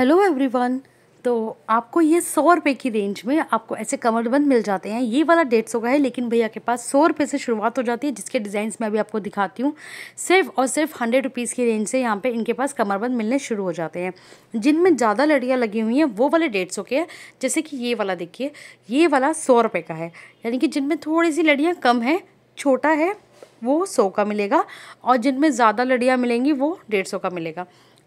hello everyone तो आपको ये सौ रुपये की रेंज में आपको ऐसे कमरबंद मिल जाते हैं ये वाला डेढ़ सौ का है लेकिन भैया के पास सौ रुपये से शुरुआत हो जाती है जिसके डिज़ाइन मैं अभी आपको दिखाती हूँ सिर्फ और सिर्फ हंड्रेड रुपीज़ की रेंज से यहाँ पे इनके पास कमरबंद मिलने शुरू हो जाते हैं जिनमें ज़्यादा लड़ियाँ लगी हुई हैं वो वाले डेढ़ सौ के हैं जैसे कि ये वाला देखिए ये वाला सौ रुपये का है यानी कि जिनमें थोड़ी सी लड़ियाँ कम है छोटा है वो सौ का मिलेगा और जिनमें ज़्यादा लड़ियाँ मिलेंगी वो डेढ़ सौ का मिलेगा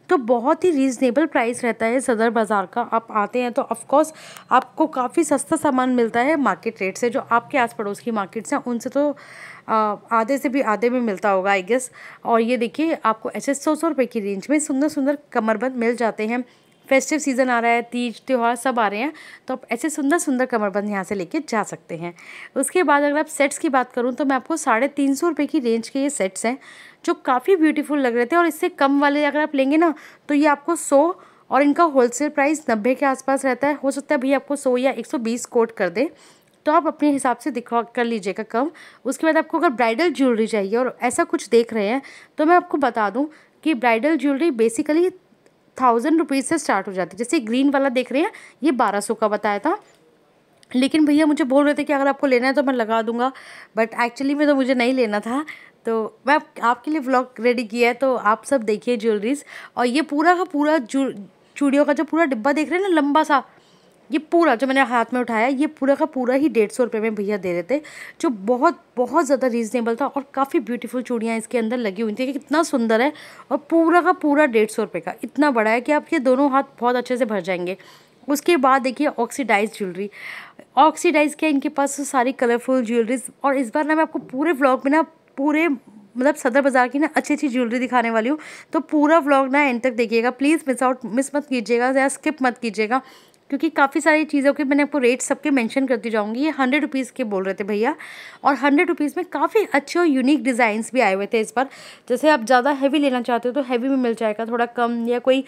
तो बहुत ही रीज़नेबल प्राइस रहता है सदर बाज़ार का आप आते हैं तो ऑफ़ आपको काफ़ी सस्ता सामान मिलता है मार्केट रेट से जो आपके आस पड़ोस की मार्केट्स हैं उनसे तो आधे से भी आधे में मिलता होगा आई गेस और ये देखिए आपको ऐसे सौ सौ रुपये की रेंज में सुंदर सुंदर कमरबंद मिल जाते हैं फेस्टिव सीज़न आ रहा है तीज त्यौहार सब आ रहे हैं तो आप ऐसे सुंदर सुंदर कमरबंद यहाँ से लेके जा सकते हैं उसके बाद अगर आप सेट्स की बात करूँ तो मैं आपको साढ़े तीन सौ रुपये की रेंज के ये सेट्स हैं जो काफ़ी ब्यूटीफुल लग रहे थे और इससे कम वाले अगर आप लेंगे ना तो ये आपको सौ और इनका होलसेल प्राइस नब्बे के आसपास रहता है हो सकता है भैया आपको सौ या एक सौ बीस कोट कर दे तो आप अपने हिसाब से दिखा कर लीजिएगा कम उसके बाद आपको अगर ब्राइडल ज्वेलरी चाहिए और ऐसा कुछ देख रहे हैं तो मैं आपको बता दूँ कि bridal jewellery basically thousand rupees से स्टार्ट हो जाती है जैसे ग्रीन वाला देख रहे हैं ये बारह सौ का बताया था लेकिन भैया मुझे बोल रहे थे कि अगर आपको लेना है तो मैं लगा दूंगा बट एक्चुअली में तो मुझे नहीं लेना था तो मैं आपके लिए व्लॉग रेडी किया है तो आप सब देखिए ज्वेलरीज और ये पूरा का पूरा चूड़ियों का जो पूरा डिब्बा देख रहे हैं ना लंबा सा ये पूरा जो मैंने हाथ में उठाया ये पूरा का पूरा ही डेढ़ सौ रुपये में भैया दे रहे थे जो बहुत बहुत ज़्यादा रीज़नेबल था और काफ़ी ब्यूटीफुल चूड़ियाँ इसके अंदर लगी हुई थी कि कितना सुंदर है और पूरा का पूरा डेढ़ सौ रुपये का इतना बड़ा है कि आपके दोनों हाथ बहुत अच्छे से भर जाएंगे उसके बाद देखिए ऑक्सीडाइज ज्वेलरी ऑक्सीडाइज के इनके पास सारी कलरफुल ज्वेलरीज और इस बार ना मैं आपको पूरे ब्लॉग में ना पूरे मतलब सदर बाज़ार की ना अच्छी अच्छी ज्वेलरी दिखाने वाली हूँ तो पूरा व्लॉग ना एंड तक देखिएगा प्लीज़ मिस आउट मिस मत कीजिएगा या स्किप मत कीजिएगा क्योंकि काफ़ी सारी चीज़ों के मैंने आपको रेट सबके मेंशन करती जाऊंगी ये हंड्रेड रुपीज़ के बोल रहे थे भैया और हंड्रेड रुपीज़ में काफ़ी अच्छे और यूनिक डिज़ाइंस भी आए हुए थे इस पर जैसे आप ज़्यादा हैवी लेना चाहते हो तो हैवी में मिल जाएगा थोड़ा कम या कोई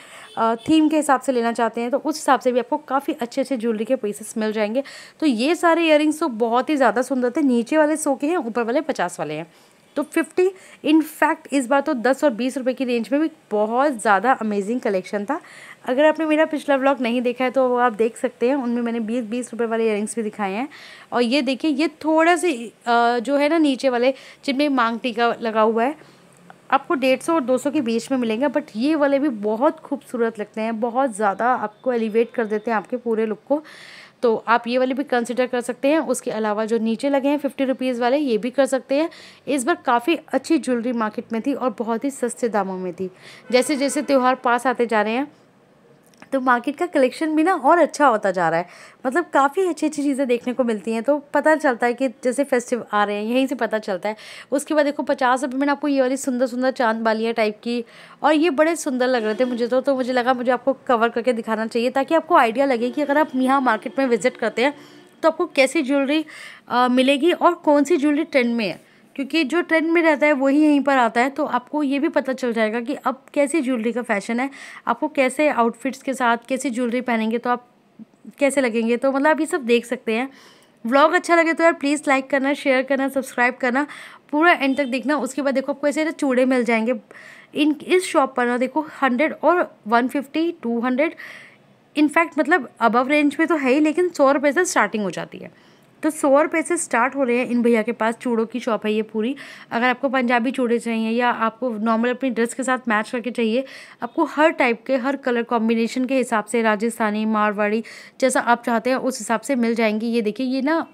थीम के हिसाब से लेना चाहते हैं तो उस हिसाब से भी आपको काफ़ी अच्छे अच्छे ज्वेलरी के पीसेस मिल जाएंगे तो ये सारे ईयरिंग्स तो बहुत ही ज़्यादा सुंदर थे नीचे वाले सो के हैं ऊपर वाले पचास वाले हैं तो फिफ्टी इनफैक्ट इस बार तो दस और बीस रुपये की रेंज में भी बहुत ज़्यादा अमेजिंग कलेक्शन था अगर आपने मेरा पिछला व्लॉग नहीं देखा है तो वो आप देख सकते हैं उनमें मैंने बीस बीस रुपये वाले इयरिंग्स भी दिखाए हैं और ये देखिए ये थोड़ा से जो है ना नीचे वाले जिनमें मांग टीका लगा हुआ है आपको डेढ़ सौ और दो सौ के बीच में मिलेंगे बट ये वाले भी बहुत खूबसूरत लगते हैं बहुत ज़्यादा आपको एलिवेट कर देते हैं आपके पूरे लुक को तो आप ये वाले भी कंसिडर कर सकते हैं उसके अलावा जो नीचे लगे हैं फिफ्टी रुपीज़ वाले ये भी कर सकते हैं इस बार काफ़ी अच्छी ज्वेलरी मार्केट में थी और बहुत ही सस्ते दामों में थी जैसे जैसे त्यौहार पास आते जा रहे हैं तो मार्केट का कलेक्शन भी ना और अच्छा होता जा रहा है मतलब काफ़ी अच्छी अच्छी चीज़ें देखने को मिलती हैं तो पता चलता है कि जैसे फेस्टिव आ रहे हैं यहीं से पता चलता है उसके बाद देखो पचास रुपये मैंने आपको ये वाली सुंदर सुंदर चांद बालियाँ टाइप की और ये बड़े सुंदर लग रहे थे मुझे तो तो मुझे लगा मुझे आपको कवर करके दिखाना चाहिए ताकि आपको आइडिया लगे कि अगर आप यहाँ मार्केट में विज़िट करते हैं तो आपको कैसी ज्वेलरी मिलेगी और कौन सी ज्वेलरी ट्रेंड में है क्योंकि जो ट्रेंड में रहता है वही यहीं पर आता है तो आपको ये भी पता चल जाएगा कि अब कैसी ज्वेलरी का फैशन है आपको कैसे आउटफिट्स के साथ कैसी ज्वेलरी पहनेंगे तो आप कैसे लगेंगे तो मतलब आप ये सब देख सकते हैं व्लॉग अच्छा लगे तो यार प्लीज़ लाइक करना शेयर करना सब्सक्राइब करना पूरा एंड तक देखना उसके बाद देखो आपको ऐसे ऐसे चूड़े मिल जाएंगे इन इस शॉप पर ना देखो हंड्रेड और one fifty two hundred in fact मतलब अबव रेंज में तो है ही लेकिन सौ रुपये से स्टार्टिंग हो जाती है तो सौ रुपये से स्टार्ट हो रहे हैं इन भैया के पास चूड़ों की शॉप है ये पूरी अगर आपको पंजाबी चूड़े चाहिए या आपको नॉर्मल अपनी ड्रेस के साथ मैच करके चाहिए आपको हर टाइप के हर कलर कॉम्बिनेशन के हिसाब से राजस्थानी मारवाड़ी जैसा आप चाहते हैं उस हिसाब से मिल जाएंगी ये देखिए ये ना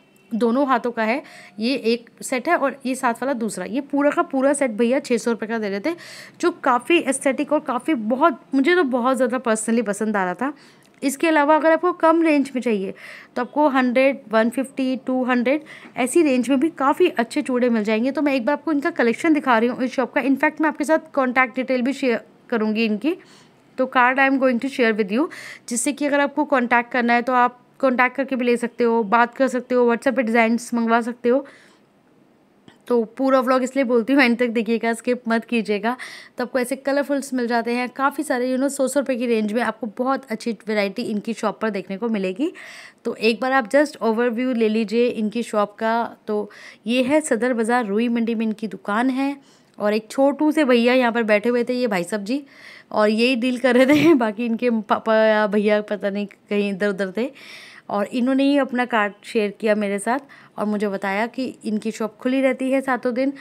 दोनों हाथों का है ये एक सेट है और ये साथ वाला दूसरा ये पूरा का पूरा सेट भैया छः सौ रुपये का दे रहे थे जो काफ़ी एस्थेटिक और काफ़ी बहुत मुझे तो बहुत ज़्यादा पर्सनली पसंद आ रहा था इसके अलावा अगर आपको कम रेंज में चाहिए तो आपको hundred one fifty two hundred ऐसी रेंज में भी काफ़ी अच्छे चूड़े मिल जाएंगे तो मैं एक बार आपको इनका कलेक्शन दिखा रही हूँ इस शॉप का इनफैक्ट मैं आपके साथ कॉन्टैक्ट डिटेल भी शेयर करूँगी इनकी तो card I am going to share with you जिससे कि अगर आपको कॉन्टैक्ट करना है तो आप कॉन्टैक्ट करके भी ले सकते हो बात कर सकते हो व्हाट्सएप पर डिज़ाइन मंगवा सकते हो तो पूरा व्लॉग इसलिए बोलती हूँ एंड तक देखिएगा स्किप मत कीजिएगा तो आपको ऐसे कलरफुल्स मिल जाते हैं काफ़ी सारे यू नो सौ सौ रुपये की रेंज में आपको बहुत अच्छी वेराइटी इनकी शॉप पर देखने को मिलेगी तो एक बार आप जस्ट ओवरव्यू ले लीजिए इनकी शॉप का तो ये है सदर बाज़ार रूई मंडी में इनकी दुकान है और एक छोटू से भैया यहाँ पर बैठे हुए थे ये भाई साहब जी और यही डील कर रहे थे बाकी इनके पापा या भैया पता नहीं कहीं इधर उधर थे और इन्होंने ही अपना कार्ड शेयर किया मेरे साथ और मुझे बताया कि इनकी शॉप खुली रहती है सातों दिन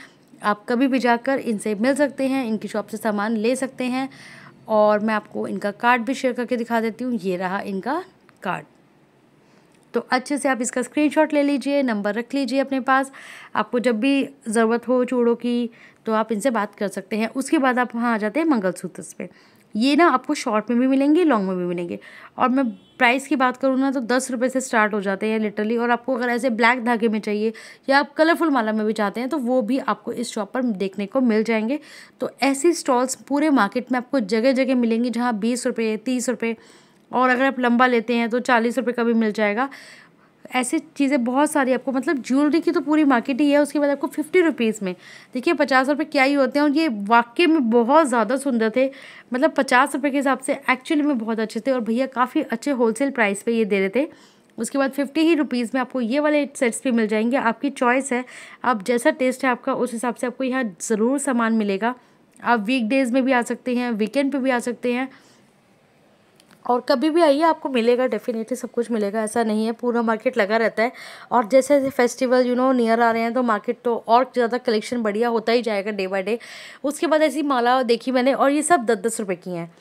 आप कभी भी जाकर इनसे मिल सकते हैं इनकी शॉप से सामान ले सकते हैं और मैं आपको इनका कार्ड भी शेयर करके दिखा देती हूँ ये रहा इनका कार्ड तो अच्छे से आप इसका स्क्रीनशॉट ले लीजिए नंबर रख लीजिए अपने पास आपको जब भी ज़रूरत हो चूड़ों की तो आप इनसे बात कर सकते हैं उसके बाद आप वहाँ आ जाते हैं मंगलसूत्र पे ये ना आपको शॉर्ट में भी मिलेंगे लॉन्ग में भी मिलेंगे और मैं प्राइस की बात करूँ ना तो दस रुपये से स्टार्ट हो जाते हैं लिटरली और आपको अगर ऐसे ब्लैक धागे में चाहिए या आप कलरफुल माला में भी चाहते हैं तो वो भी आपको इस शॉप पर देखने को मिल जाएंगे तो ऐसी स्टॉल्स पूरे मार्केट में आपको जगह जगह मिलेंगी जहाँ बीस रुपये तीस रुपये और अगर आप लंबा लेते हैं तो चालीस रुपये का भी मिल जाएगा ऐसी चीज़ें बहुत सारी आपको मतलब ज्वेलरी की तो पूरी मार्केट ही है उसके बाद आपको फिफ्टी रुपीज़ में देखिए पचास रुपये क्या ही होते हैं और ये वाकई में बहुत ज़्यादा सुंदर थे मतलब पचास रुपये के हिसाब से एक्चुअली में बहुत अच्छे थे और भैया काफ़ी अच्छे होलसेल प्राइस पे ये दे रहे थे उसके बाद फिफ्टी ही रुपीज़ में आपको ये वाले सेट्स भी मिल जाएंगे आपकी चॉइस है आप जैसा टेस्ट है आपका उस हिसाब से आपको यहाँ ज़रूर सामान मिलेगा आप वीकडेज़ में भी आ सकते हैं वीकेंड पर भी आ सकते हैं और कभी भी आइए आपको मिलेगा डेफिनेटली सब कुछ मिलेगा ऐसा नहीं है पूरा मार्केट लगा रहता है और जैसे जैसे फेस्टिवल यू नो नियर आ रहे हैं तो मार्केट तो और ज़्यादा कलेक्शन बढ़िया होता ही जाएगा डे बाय डे उसके बाद ऐसी माला देखी मैंने और ये सब दस दस रुपये की हैं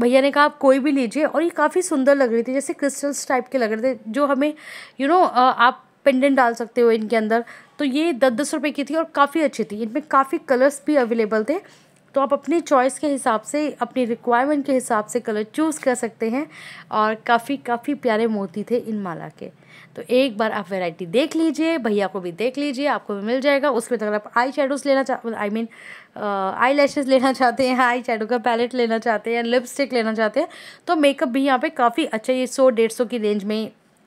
भैया ने कहा आप कोई भी लीजिए और ये काफ़ी सुंदर लग रही थी जैसे क्रिस्टल्स टाइप के लग रहे थे जो हमें यू नो आप पेंडेंट डाल सकते हो इनके अंदर तो ये दस दस रुपये की थी और काफ़ी अच्छी थी इनमें काफ़ी कलर्स भी अवेलेबल थे तो आप अपने चॉइस के हिसाब से अपनी रिक्वायरमेंट के हिसाब से कलर चूज़ कर सकते हैं और काफ़ी काफ़ी प्यारे मोती थे इन माला के तो एक बार आप वैरायटी देख लीजिए भैया को भी देख लीजिए आपको भी मिल जाएगा उसमें अगर आप आई शेडोज लेना चाह आई मीन आई लैशेज़ लेना चाहते हैं आई शेडो का पैलेट लेना चाहते हैं लिपस्टिक लेना चाहते हैं तो मेकअप भी यहाँ पे काफ़ी अच्छा ये सौ डेढ़ सौ की रेंज में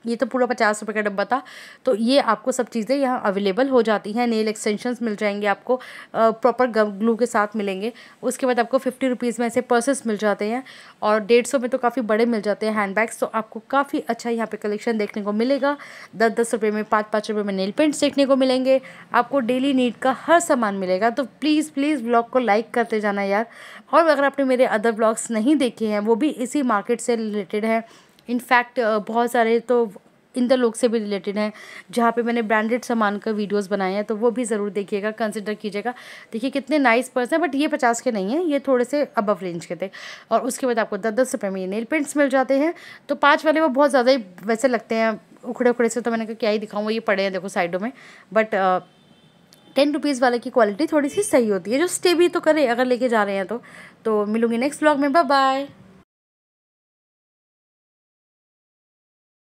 ये तो पूरा पचास रुपये का डब्बा था तो ये आपको सब चीज़ें यहाँ अवेलेबल हो जाती हैं नेल एक्सटेंशंस मिल जाएंगे आपको प्रॉपर ग्लू के साथ मिलेंगे उसके बाद आपको फिफ्टी रुपीज़ में ऐसे पर्सेस मिल जाते हैं और डेढ़ सौ में तो काफ़ी बड़े मिल जाते हैं हैंड बैग्स तो आपको काफ़ी अच्छा यहाँ पर कलेक्शन देखने को मिलेगा दस दस रुपये में पाँच पाँच रुपये में नेल पेंट्स देखने को मिलेंगे आपको डेली नीड का हर सामान मिलेगा तो प्लीज़ प्लीज़ ब्लॉग को लाइक करते जाना यार और अगर आपने मेरे अदर ब्लॉग्स नहीं देखे हैं वो भी इसी मार्केट से रिलेटेड हैं इनफैक्ट बहुत सारे तो इन द लोग से भी रिलेटेड हैं जहाँ पे मैंने ब्रांडेड सामान का वीडियोस बनाए हैं तो वो भी ज़रूर देखिएगा कंसिडर कीजिएगा देखिए कितने नाइस पर्स हैं बट ये पचास के नहीं हैं ये थोड़े से अबव रेंज के थे और उसके बाद आपको दस दस रुपये में ये नेल पेंट्स मिल जाते हैं तो पाँच वाले वो बहुत ज़्यादा ही वैसे लगते हैं उखड़े उखड़े से तो मैंने कहा क्या ही दिखाऊँ वो ये पड़े हैं देखो साइडों में बट टेन रुपीज़ वाले की क्वालिटी थोड़ी सी सही होती है जो स्टे भी तो करें अगर लेके जा रहे हैं तो, तो मिलूंगी नेक्स्ट ब्लॉग में बाय बाय